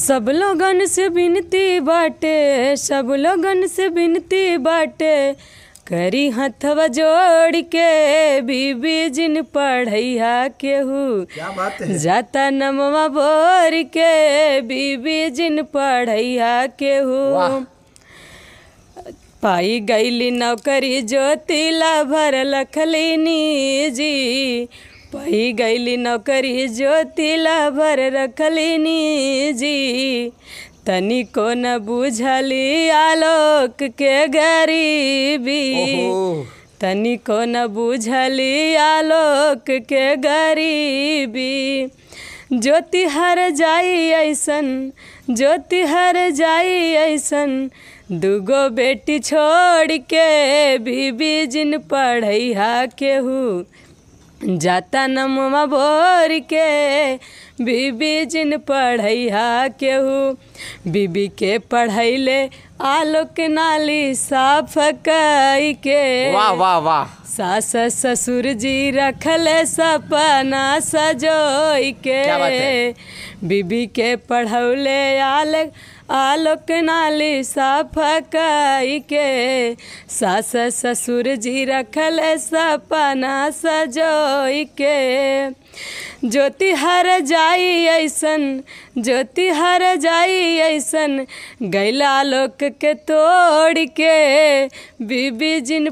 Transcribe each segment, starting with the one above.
सब लोगन से बिनती बाटे सब लोगन से बिनती बाटे करी हथवा जोड़ के बीबी जिन पढ़ैया केहू जाता नमवा बोर के बीबी जिन पढ़ैया केहू पाई गईली नौकरी ज्योतिला भर लखलिनी जी पही गैली नौकरी ज्योतिला भर रखली जी तनिको न बुझली आलोक के गरीबी तनिको न बुझली आलोक के गरीबी ज्योति हर जाई ऐसन ज्योति हर जाई ऐसन दूगो बेटी छोड़ के भी बीजिन पढ़ैहा केहू जाता नमवा भोर के बीबी जिन पढ़ैया केहू बीबी के पढ़ैले आलोक नाली साफ कई के वाह वाह वाह सास ससुर जी रखले सपना सजोई के बीबी के पढ़ौले आलोक आलोक नाली कई के सास ससुर जी रखल सपना सजोई के ज्योति हर जाई ऐसन ज्योति हर जाई ऐसन गैला लोक के तोड़ के बीबी जिन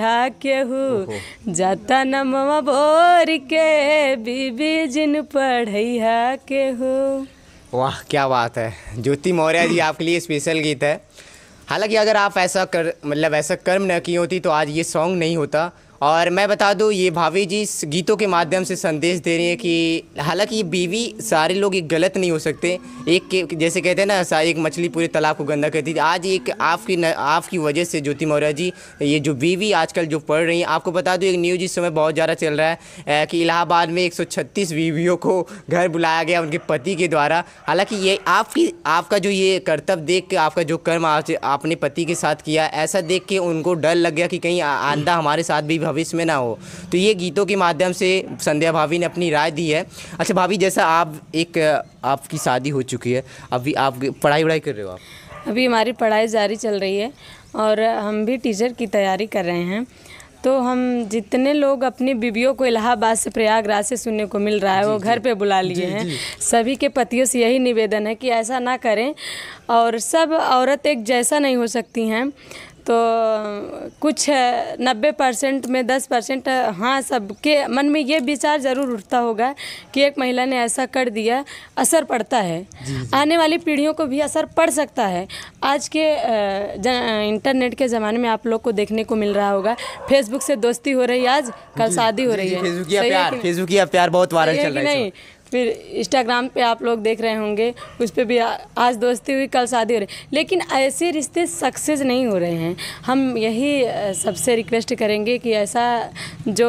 हा केहू जाता नमवा बोर के बीबी जिन हा केहू वाह क्या बात है ज्योति मौर्य जी आपके लिए स्पेशल गीत है हालांकि अगर आप ऐसा कर मतलब ऐसा कर्म न की होती तो आज ये सॉन्ग नहीं होता और मैं बता दूं ये भाभी जी गीतों के माध्यम से संदेश दे रही है कि हालांकि ये बीवी सारे लोग एक गलत नहीं हो सकते एक के जैसे कहते हैं ना एक मछली पूरे तालाब को गंदा करती थी आज एक आपकी आपकी वजह से ज्योति मौर्य जी ये जो बीवी आजकल जो पढ़ रही हैं आपको बता दूं एक न्यूज इस समय बहुत ज़्यादा चल रहा है कि इलाहाबाद में एक बीवियों को घर बुलाया गया उनके पति के द्वारा हालाँकि ये आपकी आपका जो ये कर्तव्य देख के आपका जो कर्म आज आपने पति के साथ किया ऐसा देख के उनको डर लग गया कि कहीं आंदा हमारे साथ भी भविष्य में ना हो तो ये गीतों के माध्यम से संध्या भाभी ने अपनी राय दी है अच्छा भाभी जैसा आप एक आपकी शादी हो चुकी है अभी आप पढ़ाई वढ़ाई कर रहे हो आप अभी हमारी पढ़ाई जारी चल रही है और हम भी टीचर की तैयारी कर रहे हैं तो हम जितने लोग अपनी बीवियों को इलाहाबाद से प्रयागराज से सुनने को मिल रहा है वो घर पे बुला लिए हैं सभी के पतियों से यही निवेदन है कि ऐसा ना करें और सब औरत एक जैसा नहीं हो सकती हैं तो कुछ नब्बे परसेंट में दस परसेंट हाँ सबके मन में ये विचार ज़रूर उठता होगा कि एक महिला ने ऐसा कर दिया असर पड़ता है जी जी। आने वाली पीढ़ियों को भी असर पड़ सकता है आज के इंटरनेट के ज़माने में आप लोग को देखने को मिल रहा होगा फेसबुक से दोस्ती हो रही है आज कल शादी हो रही है फेसबुक प्यार प्यार बहुत वायरल चल रहा है नहीं फिर इंस्टाग्राम पे आप लोग देख रहे होंगे उस पर भी आज दोस्ती हुई कल शादी हो रही लेकिन ऐसे रिश्ते सक्सेस नहीं हो रहे हैं हम यही सबसे रिक्वेस्ट करेंगे कि ऐसा जो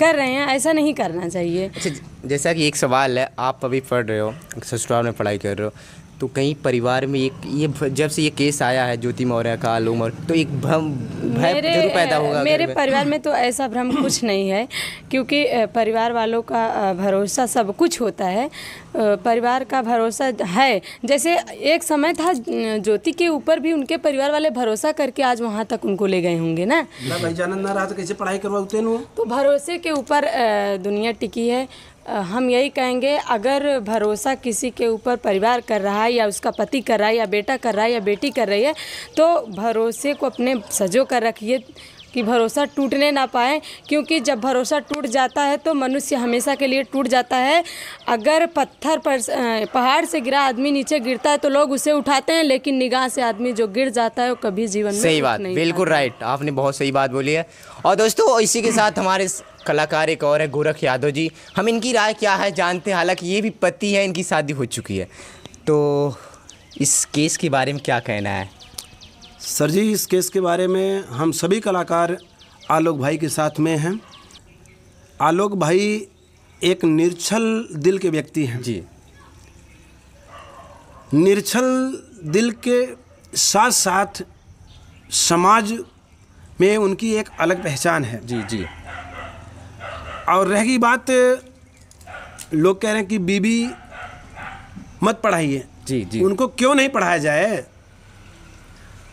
कर रहे हैं ऐसा नहीं करना चाहिए अच्छा जैसा कि एक सवाल है आप अभी पढ़ रहे हो ससुराल में पढ़ाई कर रहे हो तो कई परिवार में एक ये जब से ये केस आया है ज्योति मौर्य का आलोम और तो एक भ्रम भय जरूर पैदा होगा मेरे परिवार में तो ऐसा भ्रम कुछ नहीं है क्योंकि परिवार वालों का भरोसा सब कुछ होता है परिवार का भरोसा है जैसे एक समय था ज्योति के ऊपर भी उनके परिवार वाले भरोसा करके आज वहाँ तक उनको ले गए होंगे ना भाई जानंद रहा तो कैसे पढ़ाई करवाते तो भरोसे के ऊपर दुनिया टिकी है हम यही कहेंगे अगर भरोसा किसी के ऊपर परिवार कर रहा है या उसका पति कर रहा है या बेटा कर रहा है या बेटी कर रही है तो भरोसे को अपने सजो कर रखिए कि भरोसा टूटने ना पाए क्योंकि जब भरोसा टूट जाता है तो मनुष्य हमेशा के लिए टूट जाता है अगर पत्थर पर पहाड़ से गिरा आदमी नीचे गिरता है तो लोग उसे उठाते हैं लेकिन निगाह से आदमी जो गिर जाता है वो कभी जीवन में सही बात बिल्कुल राइट आपने बहुत सही बात बोली है और दोस्तों इसी के साथ हमारे कलाकार एक और है गोरख यादव जी हम इनकी राय क्या है जानते हैं हालांकि ये भी पति है इनकी शादी हो चुकी है तो इस केस के बारे में क्या कहना है सर जी इस केस के बारे में हम सभी कलाकार आलोक भाई के साथ में हैं आलोक भाई एक निर्छल दिल के व्यक्ति हैं जी निर्छल दिल के साथ साथ समाज में उनकी एक अलग पहचान है जी जी और रहेगी बात लोग कह रहे हैं कि बीबी मत पढ़ाइए जी जी उनको क्यों नहीं पढ़ाया जाए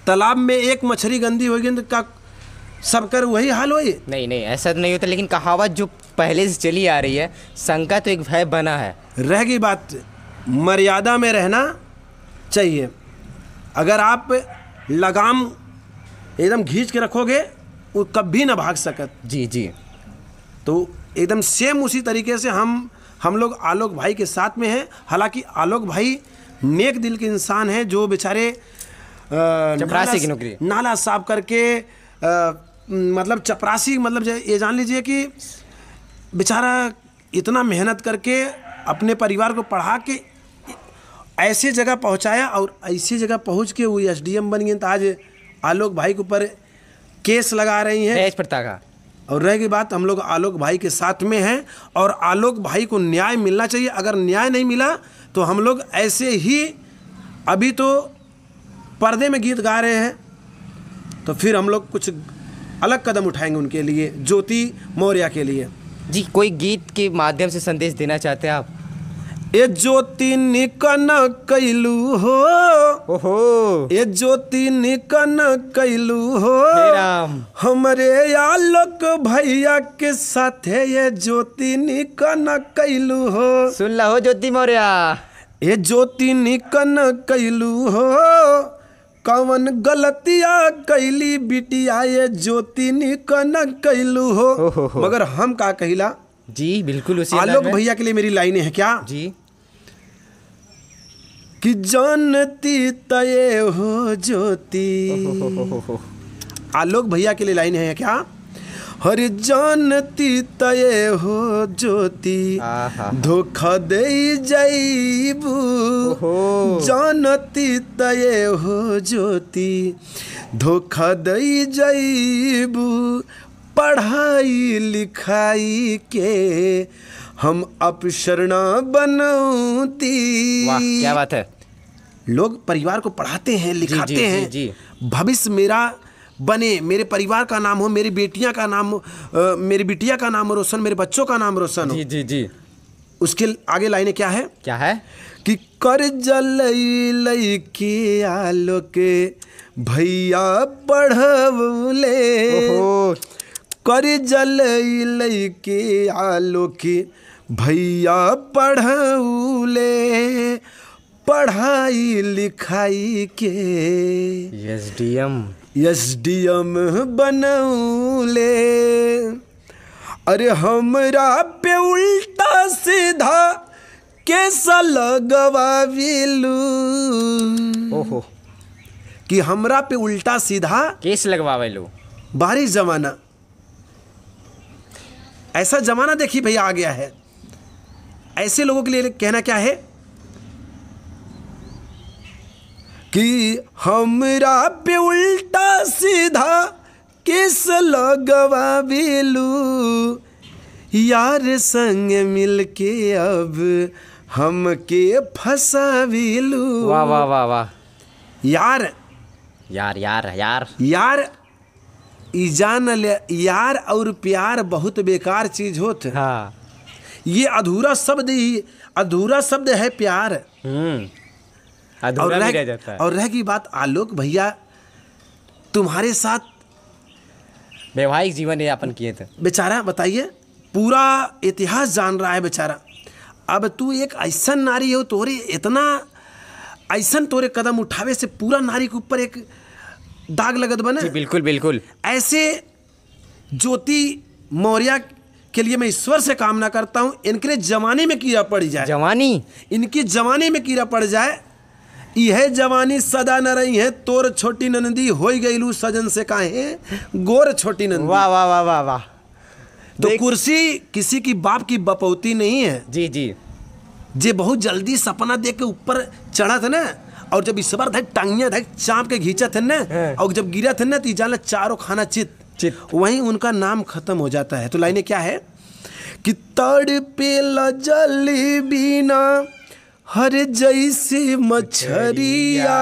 तालाब में एक मछली गंदी होगी तो का सब कर वही हाल हो नहीं नहीं ऐसा तो नहीं होता लेकिन कहावत जो पहले से चली आ रही है शंका तो एक भय बना है रह गई बात मर्यादा में रहना चाहिए अगर आप लगाम एकदम घींच के रखोगे वो कभी ना भाग सकत जी जी तो एकदम सेम उसी तरीके से हम हम लोग आलोक भाई के साथ में हैं हालांकि आलोक भाई नेक दिल के इंसान हैं जो बेचारे चपरासी की नौकरी नाला साफ करके आ, मतलब चपरासी मतलब ये जान लीजिए कि बेचारा इतना मेहनत करके अपने परिवार को पढ़ा के ऐसे जगह पहुंचाया और ऐसी जगह पहुंच के वो एस बन गए तो आज आलोक भाई के ऊपर केस लगा रही हैं का और रह गई बात हम लोग आलोक भाई के साथ में हैं और आलोक भाई को न्याय मिलना चाहिए अगर न्याय नहीं मिला तो हम लोग ऐसे ही अभी तो पर्दे में गीत गा रहे हैं तो फिर हम लोग कुछ अलग कदम उठाएंगे उनके लिए ज्योति मौर्य के लिए जी कोई गीत के माध्यम से संदेश देना चाहते हैं आप ए ज्योति निकन कैलू हो ओहो ए ज्योति निकन कैलू हो राम हमरे आलोक भैया के है ये ज्योति निकन कैलू हो सुन लो ज्योति मौर्या ये ज्योति निकन कैलू हो कवन गलतिया कैली बिटिया ये ज्योति निकन कैलू हो मगर हम का कहिला जी बिल्कुल उसी आलोक भैया के लिए मेरी लाइन है क्या जी कि जनती तय हो ज्योति आलोक भैया के लिए लाइन है क्या हर जानती तय हो ज्योति धोखा दे जाइबू जानती तय हो ज्योति धोखा दे जाइबू पढ़ाई लिखाई के हम अपशरणा बनौती क्या बात है लोग परिवार को पढ़ाते हैं लिखाते जी, जी, हैं भविष्य मेरा बने मेरे परिवार का नाम हो मेरी बेटियां का नाम हो मेरी बिटिया का नाम रोशन मेरे बच्चों का नाम रोशन जी जी जी उसके आगे लाइने क्या है क्या है कि कर जल लई के आलो के भैया बढ़वले कर जल लई के आलो के भैया पढ़ऊले पढ़ाई लिखाई के S D M S D M बनौले अरे हमरा पे उल्टा सीधा कैसा लगवा ओहो कि हमरा पे उल्टा सीधा केस लगवावेलू बारिश जमाना ऐसा जमाना देखिए भैया आ गया है ऐसे लोगों के लिए कहना क्या है कि हमरा पे उल्टा सीधा किस लगवा बिलू यार संग मिल के अब हम के फंसा बिलू वाह वाह वाह वाह यार यार यार यार यार जान ले यार और प्यार बहुत बेकार चीज होत हाँ ये अधूरा शब्द ही अधूरा शब्द है प्यार हम्म हाँ, और रह, रह जाता है और रह गई बात आलोक भैया तुम्हारे साथ वैवाहिक जीवन यापन किए थे बेचारा बताइए पूरा इतिहास जान रहा है बेचारा अब तू एक ऐसा नारी हो तोरे इतना ऐसा तोरे कदम उठावे से पूरा नारी के ऊपर एक दाग लगत बने बिल्कुल बिल्कुल ऐसे ज्योति मौर्य के लिए मैं ईश्वर से कामना करता हूँ इनके लिए जवानी में कीड़ा पड़ जाए जवानी इनकी जवानी में कीड़ा पड़ जाए यह जवानी सदा न रही है तोर छोटी नंदी हो गई लू सजन से काहे गोर छोटी नंदी वाह वाह वाह वाह वाह तो कुर्सी किसी की बाप की बपौती नहीं है जी जी जे बहुत जल्दी सपना दे के ऊपर चढ़ा था ना और जब इस बार धक टांगिया धक चाप के घींचा थे ना हाँ। और जब गिरा थे ना तो जाना चारों खाना चित चित वहीं उनका नाम खत्म हो जाता है तो लाइने क्या है कि तड़ पे लजल बिना हर जैसे मछरिया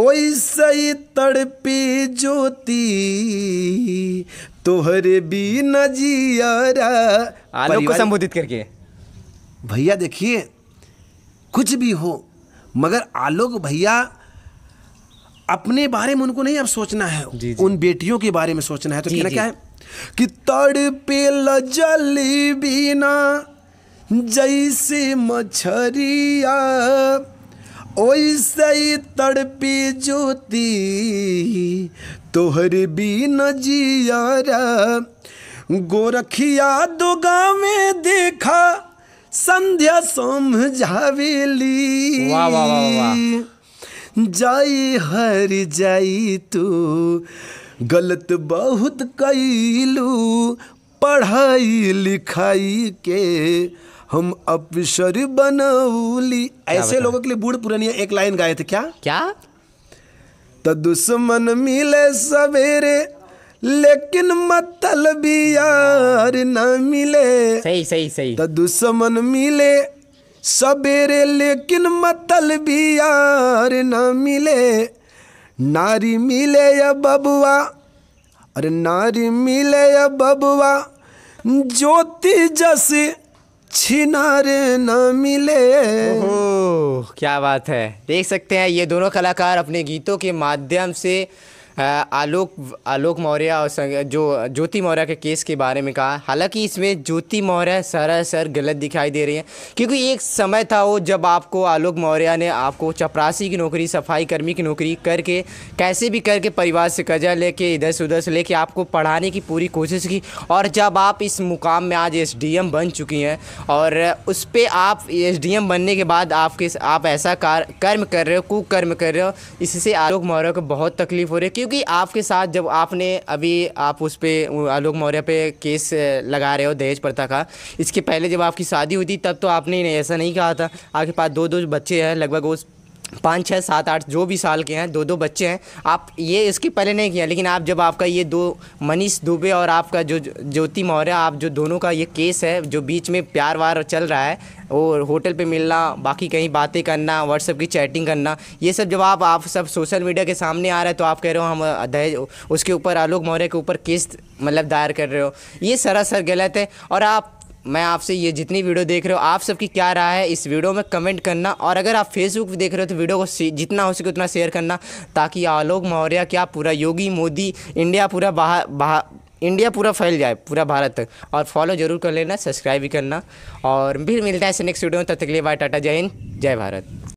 ओसे तड़पी ज्योति तोहरे भी न जियरा को संबोधित करके भैया देखिए कुछ भी हो मगर आलोक भैया अपने बारे में उनको नहीं अब सोचना है जी जी। उन बेटियों के बारे में सोचना है तो कहना क्या है कि तड़पे लजली बिना जैसे मछरिया ओसे तड़पी ज्योति तोहर भी न जियारा गोरखिया दुगा में देखा संध्या समझावेली वाह वाह वाह वाह हर जय तू गलत बहुत कैलू पढ़ाई लिखाई के हम अपशरी बनौली ऐसे लोगों के लिए बूढ़ पुरानिया एक लाइन गाए थे क्या क्या तो दुश्मन मिले सवेरे लेकिन मतलब यार न मिले सही सही सही तो दुश्मन मिले सवेरे लेकिन मतलब यार न मिले नारी मिले या बबुआ अरे नारी मिले या बबुआ ज्योति जैसे छिनारे न मिले ओ, क्या बात है देख सकते हैं ये दोनों कलाकार अपने गीतों के माध्यम से आलोक आलोक मौर्य और जो ज्योति मौर्य के केस के बारे में कहा हालांकि इसमें ज्योति मौर्य सरासर गलत दिखाई दे रही है क्योंकि एक समय था वो जब आपको आलोक मौर्य ने आपको चपरासी की नौकरी सफाई कर्मी की नौकरी करके कैसे भी करके परिवार से कर्जा लेके इधर से उधर से लेके आपको पढ़ाने की पूरी कोशिश की और जब आप इस मुकाम में आज एस बन चुकी हैं और उस पर आप एस बनने के बाद आपके आप ऐसा कार्य कर्म कर रहे हो कुकर्म कर रहे हो इससे आलोक मौर्य को बहुत तकलीफ हो रही है क्योंकि क्योंकि आपके साथ जब आपने अभी आप उस पर आलोक मौर्य पे केस लगा रहे हो दहेज प्रथा का इसके पहले जब आपकी शादी हुई थी तब तो आपने ऐसा नहीं कहा था आपके पास दो दो बच्चे हैं लगभग उस पाँच छः सात आठ जो भी साल के हैं दो दो बच्चे हैं आप ये इसके पहले नहीं किया लेकिन आप जब आपका ये दो मनीष दुबे और आपका जो ज्योति मौर्य आप जो दोनों का ये केस है जो बीच में प्यार वार चल रहा है और होटल पे मिलना बाकी कहीं बातें करना व्हाट्सएप की चैटिंग करना ये सब जब आप आप सब सोशल मीडिया के सामने आ रहे हैं तो आप कह रहे हो हम दहेज उसके ऊपर आलोक मौर्य के ऊपर केस मतलब दायर कर रहे हो ये सरासर गलत है और आप मैं आपसे ये जितनी वीडियो देख रहे हो आप सबकी क्या राय है इस वीडियो में कमेंट करना और अगर आप फेसबुक देख रहे हो तो वीडियो को जितना हो सके उतना शेयर करना ताकि आलोक मौर्य क्या पूरा योगी मोदी इंडिया पूरा बाहर बाहर इंडिया पूरा फैल जाए पूरा भारत तक और फॉलो जरूर कर लेना सब्सक्राइब भी करना और फिर मिलता है ऐसे नेक्स्ट वीडियो में तब तक के लिए बाय टाटा जय हिंद जय भारत